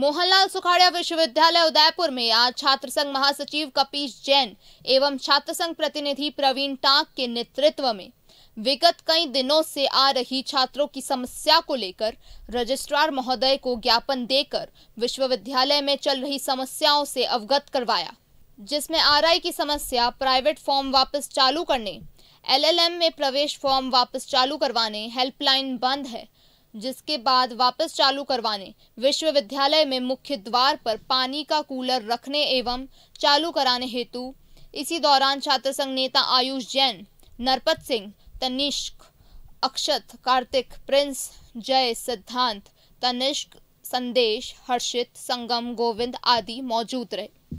मोहनलाल सुखाड़िया विश्वविद्यालय उदयपुर में आज छात्र संघ महासचिव कपीश जैन एवं छात्र संघ प्रतिनिधि प्रवीण टाक के नेतृत्व में विगत कई दिनों से आ रही छात्रों की समस्या को लेकर रजिस्ट्रार महोदय को ज्ञापन देकर विश्वविद्यालय में चल रही समस्याओं से अवगत करवाया जिसमें आरआई की समस्या प्राइवेट फॉर्म वापस चालू करने एलएलएम में प्रवेश फॉर्म वापस चालू करवाने हेल्पलाइन बंद है जिसके बाद वापस चालू करवाने विश्वविद्यालय में मुख्य द्वार पर पानी का कूलर रखने एवं चालू कराने हेतु इसी दौरान छात्र संघ नेता आयुष जैन नरपत सिंह तनिष्क अक्षत कार्तिक प्रिंस जय सिद्धांत तनिष्क संदेश हर्षित संगम गोविंद आदि मौजूद रहे